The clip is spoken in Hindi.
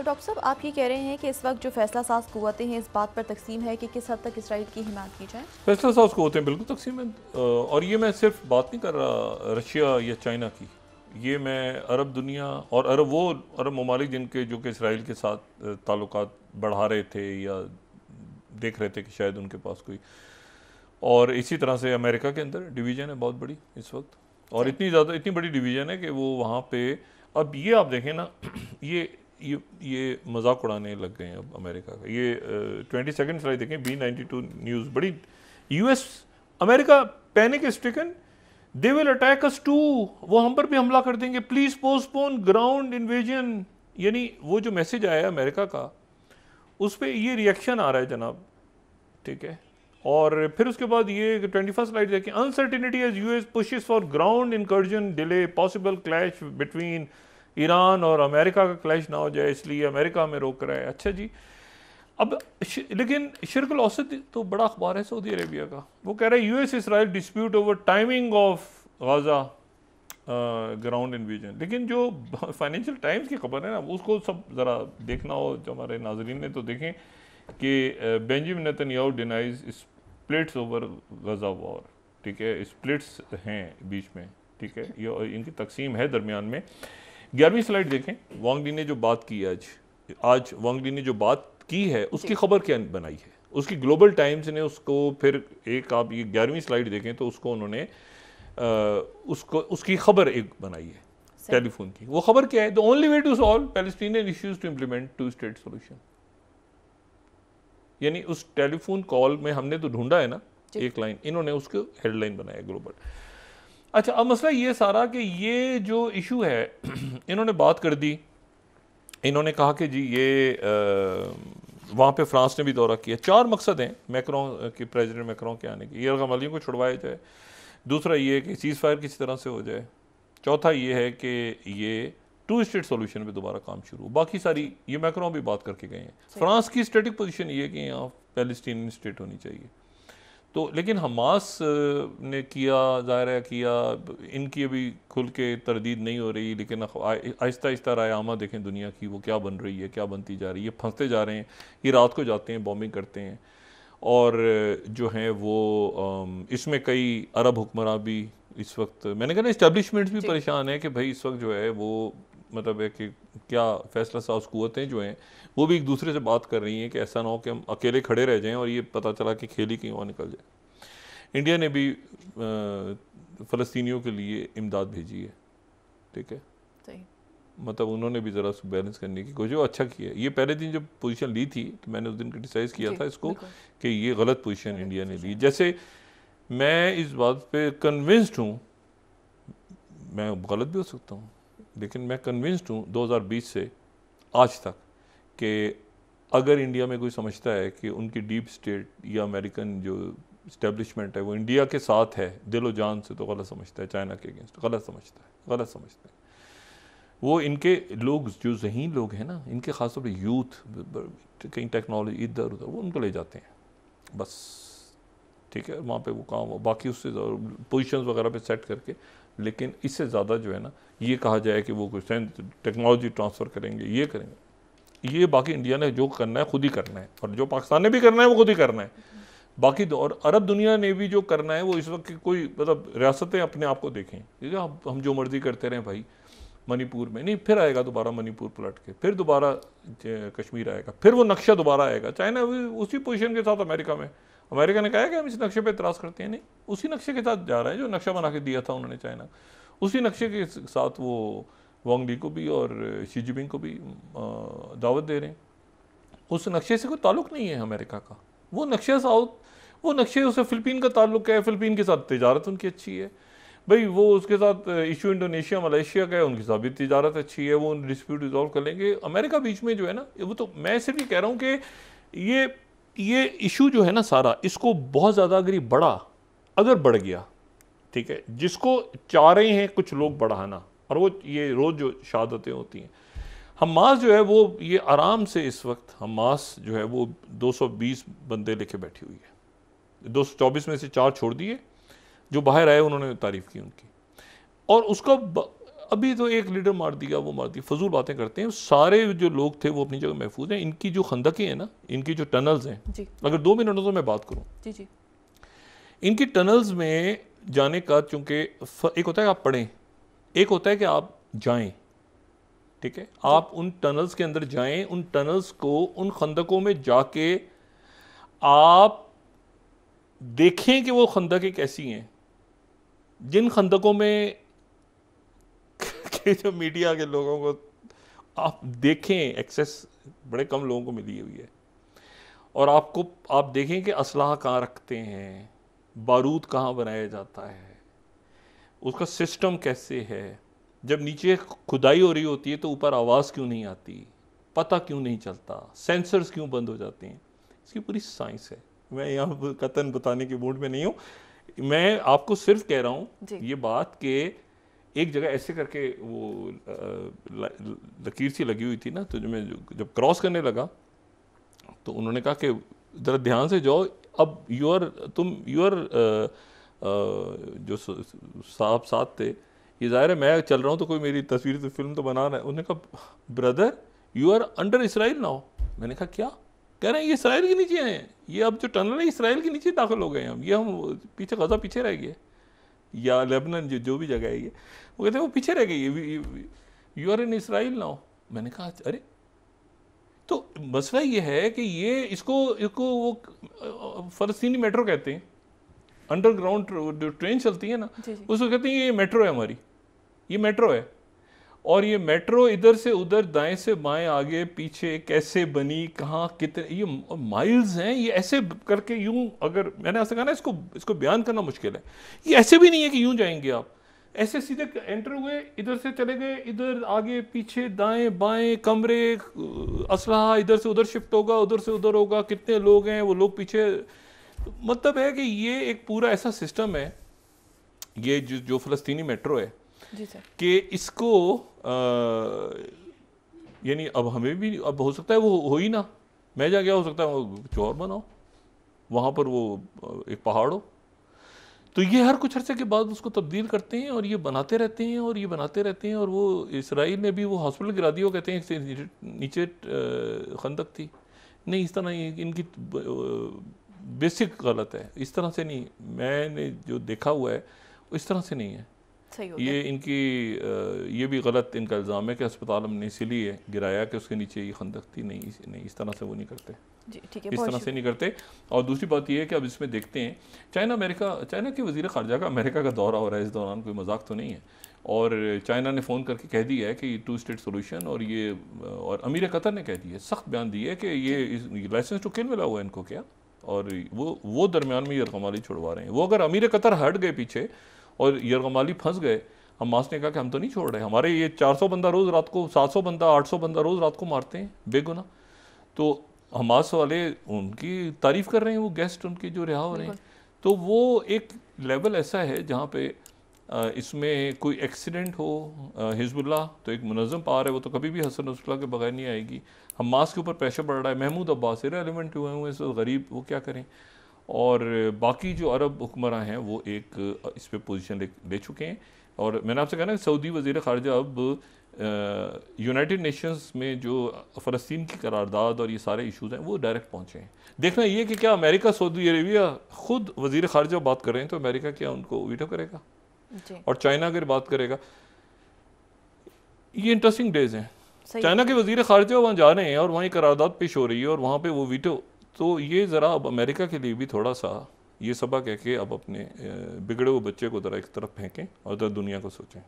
तो डॉक्टर साहब आप ये कह रहे हैं कि इस वक्त जो फैसला साज कुतें हैं इस बात पर तकसीम है कि किस हद तक इसराइल की हिमात की जाए फैसला साज कुतें बिल्कुल तकसीम है और ये मैं सिर्फ बात नहीं कर रहा रशिया या चाइना की ये मैं अरब दुनिया और अरब वो अरब ममालिक जिनके जो कि इसराइल के साथ ताल्लुक बढ़ा रहे थे या देख रहे थे कि शायद उनके पास कोई और इसी तरह से अमेरिका के अंदर डिवीज़न है बहुत बड़ी इस वक्त और अच्छा। इतनी ज़्यादा इतनी बड़ी डिवीज़न है कि वो वहाँ पर अब ये आप देखें ना ये ये ये मजाक उड़ाने लग गए हैं अब अमेरिका का ये ट्वेंटी सेकेंड फ्लाई देखें बी नाइनटी टू न्यूज़ बड़ी US America panic stricken they will attack us too वो हम पर भी हमला कर देंगे प्लीज़ पोस्टपोन ग्राउंड इन्वेजन यानी वो जो मैसेज आया अमेरिका का उस पर ये रिएक्शन आ रहा है जनाब ठीक है और फिर उसके बाद ये ट्वेंटी फर्स्ट लाइट देखें uncertainty as U S pushes for ground incursion delay possible clash between Iran और अमेरिका का क्लैश ना हो जाए इसलिए अमेरिका में रोक रहा है अच्छा जी अब श, लेकिन शिरक औसत तो बड़ा अखबार है सऊदी अरेबिया का वो कह रहा है US Israel dispute over timing of Gaza ground invasion लेकिन जो फाइनेंशियल टाइम्स की खबर है ना उसको सब ज़रा देखना हो जो हमारे नाजरीन ने तो देखें कि Benjamin Netanyahu denies splits over Gaza war ठीक है स्प्लिट्स हैं बीच में ठीक है ये इनकी तकसीम है दरमियान में ग्यारहवीं स्लाइड देखें वांगडी ने जो बात की आज आज वांगडी ने जो बात की है उसकी खबर क्या बनाई है उसकी ग्लोबल टाइम्स ने उसको फिर एक आप ये ग्यारहवीं स्लाइड देखें तो उसको उन्होंने आ, उसको उसकी खबर एक बनाई है टेलीफोन की वो खबर क्या है the only way to solve Palestinian issues to implement two state solution यानी उस टेलीफोन कॉल में हमने तो ढूंढा है ना एक लाइन इन्होंने उसको हेडलाइन बनाया ग्लोबल अच्छा अब मसला ये सारा कि ये जो इशू है इन्होंने बात कर दी इन्होंने कहा कि जी ये वहाँ पे फ्रांस ने भी दौरा किया चार मकसद हैं मैक्रों के प्रेसिडेंट मैक्रों के आने के ये अमलियों को छुड़वाया जाए दूसरा ये कि चीज़ फायर किसी तरह से हो जाए चौथा ये है कि ये टू स्टेट सोल्यूशन पे दोबारा काम शुरू हो बाकी सारी ये मैक्रों भी बात करके गए हैं फ्रांस की स्टेटिक पोजीशन ये कि यहाँ पैलेस्टीन स्टेट होनी चाहिए तो लेकिन हमास ने किया ज़ाहिर है किया इनकी अभी खुल के तरदीद नहीं हो रही लेकिन आहिस्ता आहिस्ता राय आमा देखें दुनिया की वो क्या बन रही है क्या बनती जा रही है फंसते जा रहे हैं ये रात को जाते हैं बॉम्बिंग करते हैं और जो हैं वो इसमें कई अरब हुक्मरान भी इस वक्त मैंने कहा ना इस्टेबलिशमेंट्स भी परेशान है कि भाई इस वक्त जो है वो मतलब है कि क्या फैसला साज कुतें जो हैं वो भी एक दूसरे से बात कर रही हैं कि ऐसा ना हो कि हम अकेले खड़े रह जाएं और ये पता चला कि खेल ही कहीं और निकल जाए इंडिया ने भी फ़लस्तियों के लिए इमदाद भेजी है ठीक है मतलब उन्होंने भी ज़रा बैलेंस करने की कोशिश अच्छा किया ये पहले दिन जब पोजीशन ली थी तो मैंने उस दिन क्रिटिसाइज़ किया था इसको कि ये गलत पोजीशन इंडिया ने ली जैसे मैं इस बात पे कन्विंस्ड हूँ मैं गलत भी हो सकता हूँ लेकिन मैं कन्विंस्ड हूँ 2020 से आज तक कि अगर इंडिया में कोई समझता है कि उनकी डीप स्टेट या अमेरिकन जो इस्टेब्लिशमेंट है वो इंडिया के साथ है दिलो जान से तो गलत समझता है चाइना के अगेंस्ट गलत समझता है गलत समझता है वो इनके लोग जो जहीन लोग हैं ना इनके खासतौर पर यूथ कहीं टेक्नोलॉजी इधर उधर वो उनको ले जाते हैं बस ठीक है वहाँ पे वो काम हो बाकी उससे पोजीशंस वगैरह पे सेट करके लेकिन इससे ज़्यादा जो है ना ये कहा जाए कि वो कुछ टेक्नोलॉजी ट्रांसफ़र करेंगे ये करेंगे ये बाकी इंडिया ने जो करना है खुद ही करना है और जो पाकिस्तान ने भी करना है वो खुद ही करना है बाकी और अरब दुनिया ने भी जो करना है वो इस वक्त की कोई मतलब रियासतें अपने आप को देखें ठीक है हम जो मर्ज़ी करते रहें भाई मणिपुर में नहीं फिर आएगा दोबारा मणिपुर पलट के फिर दोबारा कश्मीर आएगा फिर वो नक्शा दोबारा आएगा चाइना उसी पोजिशन के साथ अमेरिका में अमेरिका ने कहा कि हम इस नक्शे पर इतराज़ करते हैं नहीं उसी नक्शे के साथ जा रहे हैं जो नक्शा बना के दिया था उन्होंने चाइना उसी नक्शे के साथ वो वांग ली को भी और शी जिनपिंग को भी दावत दे रहे हैं उस नक्शे से कोई ताल्लुक नहीं है अमेरिका का वो नक्शे साउथ वो नक्शे उससे फ़िलिपीन का ताल्लुक है फ़िलिपीन के साथ तजारत उनकी अच्छी है भाई वो उसके साथ इशू इंडोनेशिया मलेशिया का है उनके साथ भी तजारत अच्छी है वो उन डिस्प्यूट रिजॉल्व कर लेंगे अमेरिका बीच में जो है ना वो तो मैं सिर्फ ये कह रहा हूँ कि ये ये इशू जो है ना सारा इसको बहुत ज़्यादा अगर ये बढ़ा अगर बढ़ गया ठीक है जिसको चाह रहे हैं कुछ लोग बढ़ाना और वो ये रोज़ जो शहादतें होती हैं हमास जो है वो ये आराम से इस वक्त हमास जो है वो 220 बंदे लेके बैठी हुई है 224 में से चार छोड़ दिए जो बाहर आए उन्होंने तारीफ़ की उनकी और उसका अभी तो एक लीडर मार दिया वो मार दिया फजूल बातें करते हैं सारे जो लोग थे वो अपनी जगह महफूज हैं इनकी जो खंदकें हैं ना इनकी जो टनल्स हैं अगर दो मिनटों तो मैं बात करूँ जी जी इनकी टनल्स में जाने का चूंकि एक होता है आप पढ़ें एक होता है कि आप जाए ठीक है आप उन टनल्स के अंदर जाएं उन टनल्स को उन खंदकों में जाके आप देखें कि वो खंदकें कैसी हैं जिन खंदकों में के जो तो मीडिया के लोगों को आप देखें एक्सेस बड़े कम लोगों को मिली हुई है और आपको आप देखें कि असलाह कहाँ रखते हैं बारूद कहाँ बनाया जाता है उसका सिस्टम कैसे है जब नीचे खुदाई हो रही होती है तो ऊपर आवाज़ क्यों नहीं आती पता क्यों नहीं चलता सेंसर्स क्यों बंद हो जाते हैं इसकी पूरी साइंस है मैं यहाँ कतन बताने के मूड में नहीं हूँ मैं आपको सिर्फ कह रहा हूँ ये बात कि एक जगह ऐसे करके वो लकीर सी लगी हुई थी ना तो जो मैं जब क्रॉस करने लगा तो उन्होंने कहा कि ज़रा ध्यान से जाओ अब योर तुम योर जो साहब साथ थे ये ज़ाहिर है मैं चल रहा हूँ तो कोई मेरी तस्वीर तो फिल्म तो बना रहा है उन्होंने कहा brother you are under Israel now मैंने कहा क्या कह रहे हैं ये इसराइल के नीचे हैं ये अब जो टनल है इसराइल के नीचे दाखिल हो गए हैं हम ये हम पीछे गजा पीछे रह गए या लेबनन जो जो भी जगह है ये वो कहते हैं वो पीछे रह गई you are in Israel now मैंने कहा अरे तो मसला ये है कि ये इसको इसको वो फलस्तीनी मेट्रो कहते हैं अंडरग्राउंड जो ट्रेन चलती है ना उसको कहते हैं ये मेट्रो है हमारी ये मेट्रो है और ये मेट्रो इधर से उधर दाएं से बाएं आगे पीछे कैसे बनी कहाँ कितने ये माइल्स हैं ये ऐसे करके यूं अगर मैंने ऐसा कहा ना इसको इसको बयान करना मुश्किल है ये ऐसे भी नहीं है कि यूं जाएंगे आप ऐसे सीधे एंटर हुए इधर से चले गए इधर आगे पीछे दाएं बाएं कमरे असलाह इधर से उधर शिफ्ट होगा उधर से उधर होगा कितने लोग हैं वो लोग पीछे मतलब है कि ये एक पूरा ऐसा सिस्टम है ये जो जो फ़लस्तनी मेट्रो है कि इसको यानी अब हमें भी अब हो सकता है वो हो ही ना मैं जा गया हो सकता है चोर बनाओ वहाँ पर वो एक पहाड़ हो तो ये हर कुछ अरसे के बाद उसको तब्दील करते हैं और ये बनाते रहते हैं और ये बनाते रहते हैं और वो इसराइल ने भी वो हॉस्पिटल गिरा दिया कहते हैं नीचे खंदक थी नहीं इस तरह इनकी बेसिक गलत है इस तरह से नहीं मैंने जो देखा हुआ है इस तरह से नहीं है ये इनकी ये भी गलत इनका इल्ज़ाम है कि अस्पताल हमने इसीलिए गिराया कि उसके नीचे ये खंदक थी नहीं नहीं इस तरह से वो नहीं करते इस तरह से नहीं करते और दूसरी बात यह है कि अब इसमें देखते हैं चाइना अमेरिका चाइना के वजीर खारजा का अमेरिका का दौरा हो रहा है इस दौरान कोई मजाक तो नहीं है और चाइना ने फ़ोन करके कह दिया है कि ये टू स्टेट सोल्यूशन और ये और अमीर कतर ने कह दिया है सख्त बयान दिया है कि ये लाइसेंस टू तो किल मिला हुआ है इनको क्या और वो वो दरमियान में ये रकमाली छुड़वा रहे हैं वो अगर अमीर कतर हट गए पीछे और यरगमाली फंस गए हमास ने कहा कि हम तो नहीं छोड़ रहे हमारे ये 400 बंदा रोज़ रात को 700 बंदा 800 बंदा रोज़ रात को मारते हैं बेगुना तो हमास वाले उनकी तारीफ़ कर रहे हैं वो गेस्ट उनके जो रिहा हो रहे हैं तो वो एक लेवल ऐसा है जहाँ पे इसमें कोई एक्सीडेंट हो हिजबुल्ला तो एक मुनज़म पार है वो तो कभी भी हसन रसुल्ला के बगैर नहीं आएगी हमास के ऊपर प्रेशर बढ़ रहा है महमूद अब्बास रेलिवेंट हुए हुए हैं गरीब वो क्या करें और बाकी जो अरब हुक्मरान हैं वो एक इस पर पोजिशन ले, ले चुके हैं और मैंने आपसे कहा ना सऊदी वजीर खारजा अब यूनाइटेड नेशंस में जो फ़लस्तीन की करारदाद और ये सारे इशूज़ हैं वो डायरेक्ट पहुँचे हैं देखना ये कि क्या अमेरिका सऊदी अरेबिया ख़ुद वजीर खारजा बात कर रहे हैं तो अमेरिका क्या उनको वीटो करेगा और चाइना अगर बात करेगा ये इंटरेस्टिंग डेज हैं चाइना के वजीर खारजा वहाँ जा रहे हैं और वहाँ करारदाद पेश हो रही है और वहाँ पर वो वीटो तो ये ज़रा अब अमेरिका के लिए भी थोड़ा सा ये सबक है कि अब अपने बिगड़े हुए बच्चे को ज़रा एक तरफ फेंकें और ज़रा दुनिया को सोचें